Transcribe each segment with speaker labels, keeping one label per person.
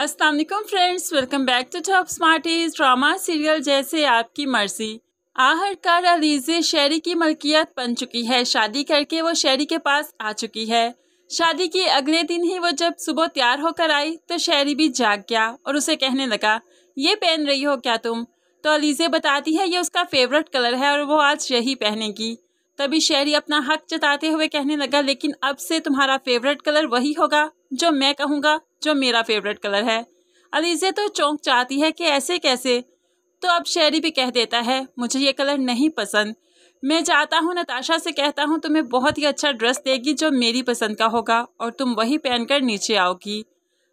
Speaker 1: Aslam friends welcome back to Top Smarties drama serial जैसे आपकी मर्जी आहरकार अलीजे शेरी की मलकियत बन चुकी है शादी करके वो शेरी के पास आ चुकी है शादी के अगले दिन ही वो जब सुबह तैयार होकर आई तो शेरी भी जाग गया और उसे कहने लगा ये पहन रही हो क्या तुम तो अलीजे बताती है ये उसका फेवरेट कलर है और वो आज यही पहनेगी तभी शेरी अपना हक जताते हुए कहने लगा लेकिन अब से तुम्हारा फेवरेट कलर वही होगा जो मैं कहूँगा जो मेरा फेवरेट कलर है अलीज़े तो चौंक चाहती है कि ऐसे कैसे तो अब शेरी भी कह देता है मुझे ये कलर नहीं पसंद मैं जाता हूँ नताशा से कहता हूँ तुम्हें बहुत ही अच्छा ड्रेस देगी जो मेरी पसंद का होगा और तुम वही पहनकर नीचे आओगी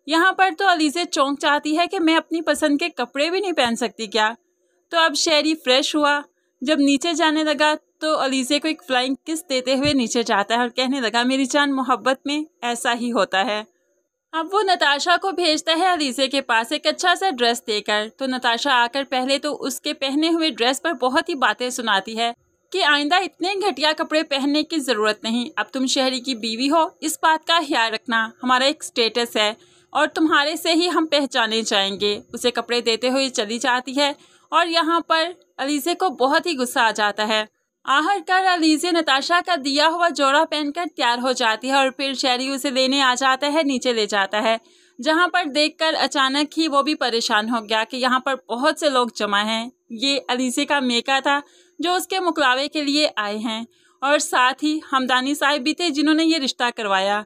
Speaker 1: यहाँ पर तो अलीज़े चौंक चाहती है कि मैं अपनी पसंद के कपड़े भी नहीं पहन सकती क्या तो अब शेरी फ्रेश हुआ जब नीचे जाने लगा तो अलीजे को एक फ्लाइंग किस देते हुए नीचे जाता है और कहने लगा मेरी जान मोहब्बत में ऐसा ही होता है अब वो नताशा को भेजता है अलीजे के पास एक अच्छा सा ड्रेस देकर तो नताशा आकर पहले तो उसके पहने हुए ड्रेस पर बहुत ही बातें सुनाती है कि आइंदा इतने घटिया कपड़े पहनने की ज़रूरत नहीं अब तुम शहरी की बीवी हो इस बात का ख्याल रखना हमारा एक स्टेटस है और तुम्हारे से ही हम पहचाने जाएंगे उसे कपड़े देते हुए चली जाती है और यहाँ पर अलीजे को बहुत ही गुस्सा आ जाता है आहट अलीजे नताशा का दिया हुआ जोड़ा पहनकर तैयार हो जाती है और फिर शेरी उसे लेने आ जाता है नीचे ले जाता है जहाँ पर देखकर अचानक ही वो भी परेशान हो गया कि यहाँ पर बहुत से लोग जमा हैं ये अलीजे का मेका था जो उसके मुकलावे के लिए आए हैं और साथ ही हमदानी साहब भी थे जिन्होंने ये रिश्ता करवाया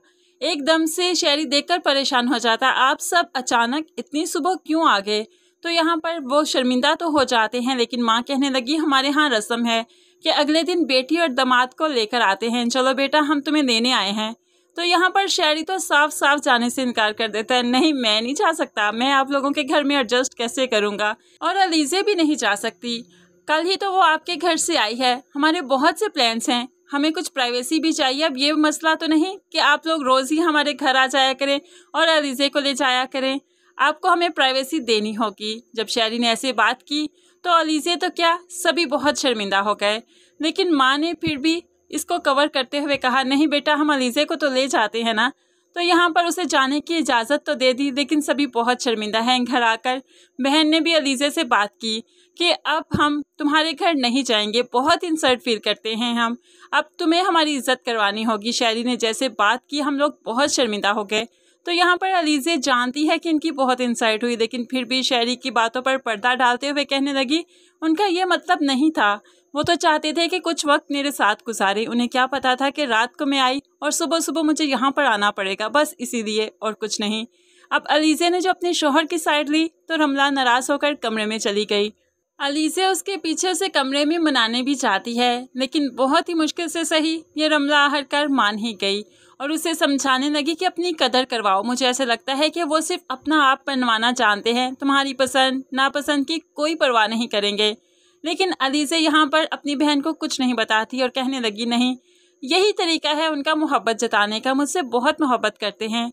Speaker 1: एकदम से शेरी देखकर परेशान हो जाता आप सब अचानक इतनी सुबह क्यों आ गए तो यहाँ पर वो शर्मिंदा तो हो जाते हैं लेकिन माँ कहने लगी हमारे यहाँ रस्म है कि अगले दिन बेटी और दामाद को लेकर आते हैं चलो बेटा हम तुम्हें देने आए हैं तो यहाँ पर शहरी तो साफ साफ जाने से इनकार कर देता है नहीं मैं नहीं जा सकता मैं आप लोगों के घर में एडजस्ट कैसे करूँगा और अलीजे भी नहीं जा सकती कल ही तो वो आपके घर से आई है हमारे बहुत से प्लान्स हैं हमें कुछ प्राइवेसी भी चाहिए अब ये मसला तो नहीं कि आप लोग रोज़ ही हमारे घर आ जाया करें और अलीजे को ले जाया करें आपको हमें प्राइवेसी देनी होगी जब शहरी ने ऐसे बात की तो अलीजे तो क्या सभी बहुत शर्मिंदा हो गए लेकिन माँ ने फिर भी इसको कवर करते हुए कहा नहीं बेटा हम अलीजे को तो ले जाते हैं ना तो यहाँ पर उसे जाने की इजाज़त तो दे दी लेकिन सभी बहुत शर्मिंदा हैं घर आकर बहन ने भी अलीजे से बात की कि अब हम तुम्हारे घर नहीं जाएंगे बहुत इंसर्ट फील करते हैं हम अब तुम्हें हमारी इज्जत करवानी होगी शायरी ने जैसे बात की हम लोग बहुत शर्मिंदा हो गए तो यहाँ पर अलीजे जानती है कि इनकी बहुत इंसाइट हुई लेकिन फिर भी शहरी की बातों पर पर्दा डालते हुए कहने लगी उनका यह मतलब नहीं था वो तो चाहते थे कि कुछ वक्त मेरे साथ गुजारे उन्हें क्या पता था कि रात को मैं आई और सुबह सुबह मुझे यहाँ पर आना पड़ेगा बस इसीलिए और कुछ नहीं अब अलीजे ने जो अपने शोहर की साइड ली तो रमला नाराज़ होकर कमरे में चली गई अलीजे उसके पीछे से कमरे में मनाने भी जाती है लेकिन बहुत ही मुश्किल से सही ये रमला हर कर मान ही गई और उसे समझाने लगी कि अपनी कदर करवाओ मुझे ऐसा लगता है कि वो सिर्फ अपना आप बनवाना जानते हैं तुम्हारी पसंद नापसंद की कोई परवाह नहीं करेंगे लेकिन अलीज़े यहाँ पर अपनी बहन को कुछ नहीं बताती और कहने लगी नहीं यही तरीका है उनका मोहब्बत जताने का मुझसे बहुत मोहब्बत करते हैं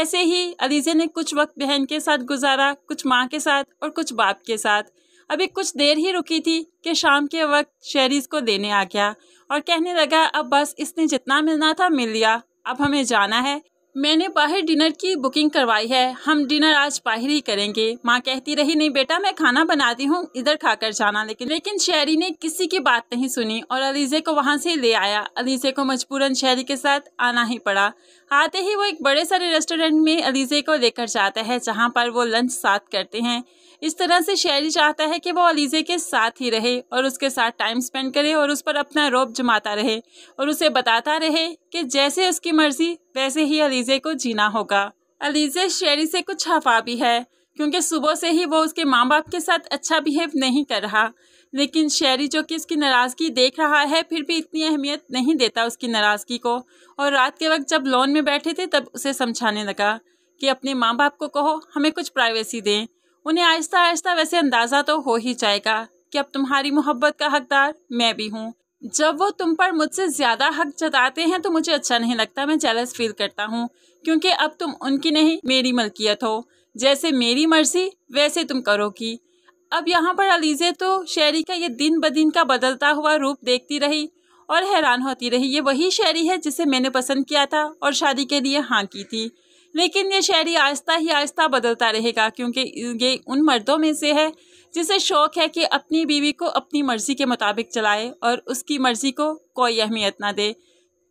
Speaker 1: ऐसे ही अलीज़े ने कुछ वक्त बहन के साथ गुजारा कुछ माँ के साथ और कुछ बाप के साथ अभी कुछ देर ही रुकी थी कि शाम के वक्त शेरीज को देने आ गया और कहने लगा अब बस इसने जितना मिलना था मिल लिया अब हमें जाना है मैंने बाहर डिनर की बुकिंग करवाई है हम डिनर आज बाहर ही करेंगे माँ कहती रही नहीं बेटा मैं खाना बनाती हूँ इधर खाकर जाना लेकिन लेकिन शहरी ने किसी की बात नहीं सुनी और अलीजे को वहाँ से ले आया अलीजे को मजबूरन शहरी के साथ आना ही पड़ा आते ही वो एक बड़े सारे रेस्टोरेंट में अलीजे को लेकर जाता है जहाँ पर वो लंच साथ करते हैं इस तरह से शहरी चाहता है कि वो अलीजे के साथ ही रहे और उसके साथ टाइम स्पेंड करे और उस पर अपना रोब जमाता रहे और उसे बताता रहे कि जैसे उसकी मर्जी वैसे ही अलीज़े को जीना होगा अलीज़े शेरी से कुछ हफा भी है क्योंकि सुबह से ही वो उसके माँ बाप के साथ अच्छा बिहेव नहीं कर रहा लेकिन शेरी जो कि उसकी नाराज़गी देख रहा है फिर भी इतनी अहमियत नहीं देता उसकी नाराज़गी को और रात के वक्त जब लोन में बैठे थे तब उसे समझाने लगा कि अपने माँ बाप को कहो हमें कुछ प्राइवेसी दें उन्हें आहिस्ता आहिस्ता वैसे अंदाज़ा तो हो ही जाएगा कि अब तुम्हारी मोहब्बत का हकदार मैं भी हूँ जब वो तुम पर मुझसे ज़्यादा हक जताते हैं तो मुझे अच्छा नहीं लगता मैं जेलस फील करता हूँ क्योंकि अब तुम उनकी नहीं मेरी मलकियत हो जैसे मेरी मर्जी वैसे तुम करोगी अब यहाँ पर अलीज़े तो शेरी का ये दिन ब दिन का बदलता हुआ रूप देखती रही और हैरान होती रही ये वही शेरी है जिसे मैंने पसंद किया था और शादी के लिए हाँ की थी लेकिन ये शायरी आहिस्ता ही आहिस्ता बदलता रहेगा क्योंकि ये उन मर्दों में से है जिसे शौक़ है कि अपनी बीवी को अपनी मर्ज़ी के मुताबिक चलाए और उसकी मर्ज़ी को कोई अहमियत ना दे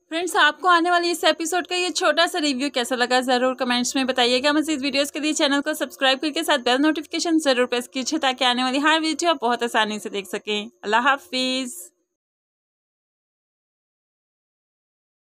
Speaker 1: फ्रेंड्स आपको आने वाली इस एपिसोड का ये छोटा सा रिव्यू कैसा लगा ज़रूर कमेंट्स में बताइएगा मजीद वीडियोस के लिए चैनल को सब्सक्राइब करके साथ बेल नोटिफिकेशन ज़रूर प्रेस कीजिए ताकि आने वाली हर वीडियो आप बहुत आसानी से देख सकें अल्लाह हाफिज़